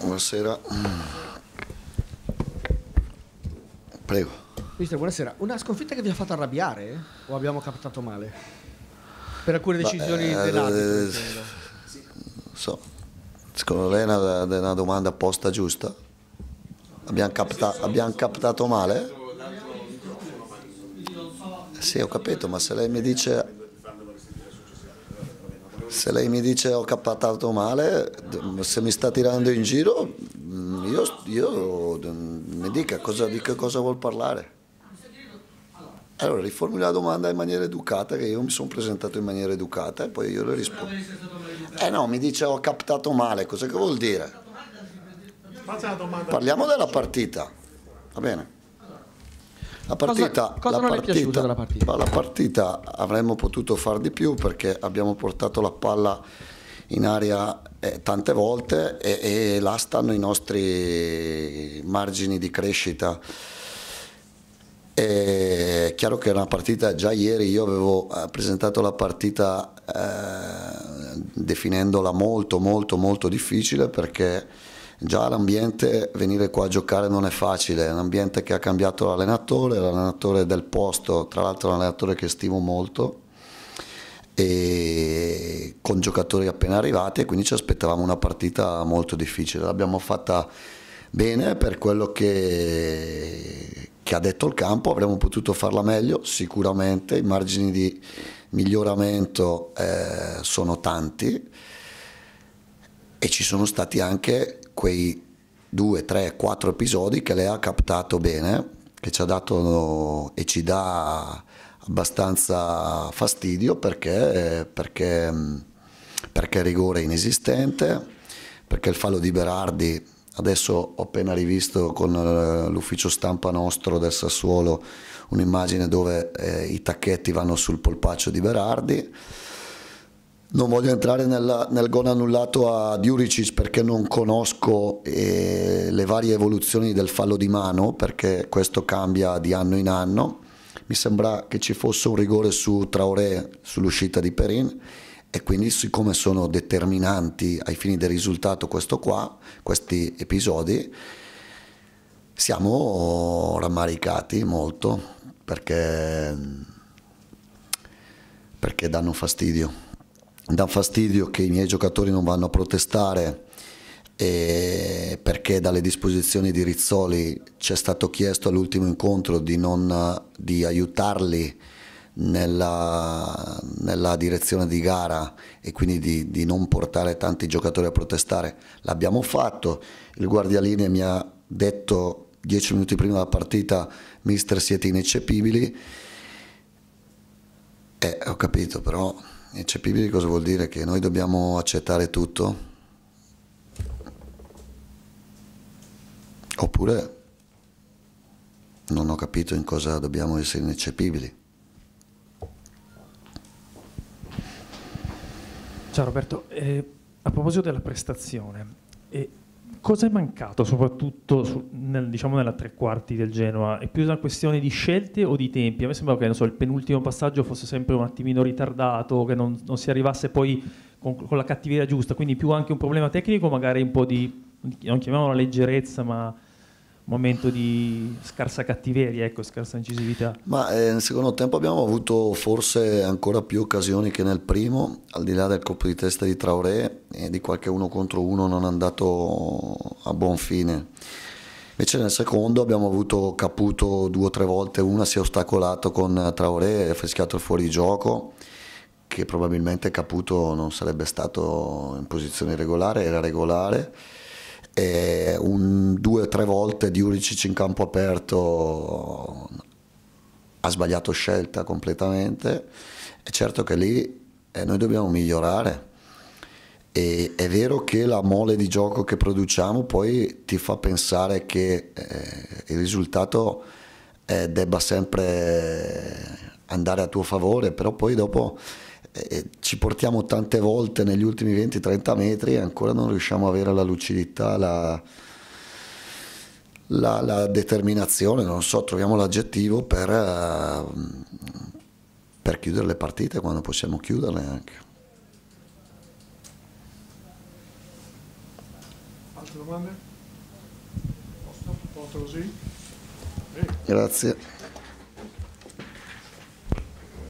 Buonasera. Prego. Mister, buonasera. Una sconfitta che vi ha fatto arrabbiare o abbiamo captato male? Per alcune decisioni Beh, dell'arbitro. sì. so. Secondo lei è una, una domanda posta giusta? Abbiamo, capta, abbiamo captato male? Sì, ho capito, ma se lei mi dice se lei mi dice ho capatato male, se mi sta tirando in giro, mm, io, io mi dica cosa, di che cosa vuol parlare. Allora riformula la domanda in maniera educata, che io mi sono presentato in maniera educata e poi io le rispondo. Eh no, mi dice ho captato male, cosa che vuol dire? Parliamo della partita, va bene? La partita, cosa, cosa la non partita, è piaciuta della partita? La partita avremmo potuto far di più perché abbiamo portato la palla in aria eh, tante volte e, e là stanno i nostri margini di crescita. È chiaro che era una partita, già ieri io avevo eh, presentato la partita eh, definendola molto molto molto difficile perché già l'ambiente, venire qua a giocare non è facile, è un ambiente che ha cambiato l'allenatore, l'allenatore del posto, tra l'altro un allenatore che stimo molto, e con giocatori appena arrivati e quindi ci aspettavamo una partita molto difficile, l'abbiamo fatta bene per quello che, che ha detto il campo, avremmo potuto farla meglio sicuramente, i margini di miglioramento eh, sono tanti e ci sono stati anche quei due, tre, quattro episodi che lei ha captato bene, che ci ha dato e ci dà abbastanza fastidio perché, perché, perché rigore inesistente, perché il fallo di Berardi, adesso ho appena rivisto con l'ufficio stampa nostro del Sassuolo un'immagine dove eh, i tacchetti vanno sul polpaccio di Berardi, non voglio entrare nella, nel gol annullato a Diuricis perché non conosco eh, le varie evoluzioni del fallo di mano, perché questo cambia di anno in anno. Mi sembra che ci fosse un rigore su Traoré sull'uscita di Perin e quindi siccome sono determinanti ai fini del risultato questo qua, questi episodi, siamo rammaricati molto perché, perché danno fastidio dà fastidio che i miei giocatori non vanno a protestare perché dalle disposizioni di Rizzoli c'è stato chiesto all'ultimo incontro di, non, di aiutarli nella, nella, direzione di gara e quindi di, di non portare tanti giocatori a protestare. L'abbiamo fatto, il guardialine mi ha detto dieci minuti prima della partita mister siete ineccepibili, eh, ho capito però Ineccepibili cosa vuol dire? Che noi dobbiamo accettare tutto? Oppure non ho capito in cosa dobbiamo essere ineccepibili. Ciao Roberto, eh, a proposito della prestazione, eh, cosa è mancato soprattutto su, nel, diciamo nella tre quarti del Genoa? È più una questione di scelte o di tempi? A me sembra che so, il penultimo passaggio fosse sempre un attimino ritardato, che non, non si arrivasse poi con, con, la cattiveria giusta, quindi più anche un problema tecnico, magari un po' di, non chiamiamola leggerezza, ma momento di scarsa cattiveria, ecco, scarsa incisività. Ma eh, nel secondo tempo abbiamo avuto forse ancora più occasioni che nel primo, al di là del colpo di testa di Traoré e di qualche uno contro uno non andato a buon fine. Invece nel secondo abbiamo avuto Caputo due o tre volte, una si è ostacolato con Traoré, ha fischiato il fuorigioco che probabilmente Caputo non sarebbe stato in posizione regolare, era regolare eh, un, due o tre volte Diuricic in campo aperto ha sbagliato scelta completamente, è certo che lì eh, noi dobbiamo migliorare. E è vero che la mole di gioco che produciamo poi ti fa pensare che eh, il risultato eh, debba sempre andare a tuo favore, però poi dopo eh, ci portiamo tante volte negli ultimi 20-30 metri e ancora non riusciamo ad avere la lucidità, la, la, la determinazione, non so, troviamo l'aggettivo per, eh, per chiudere le partite quando possiamo chiuderle anche. Altre domande? Posto? Posto così? Grazie.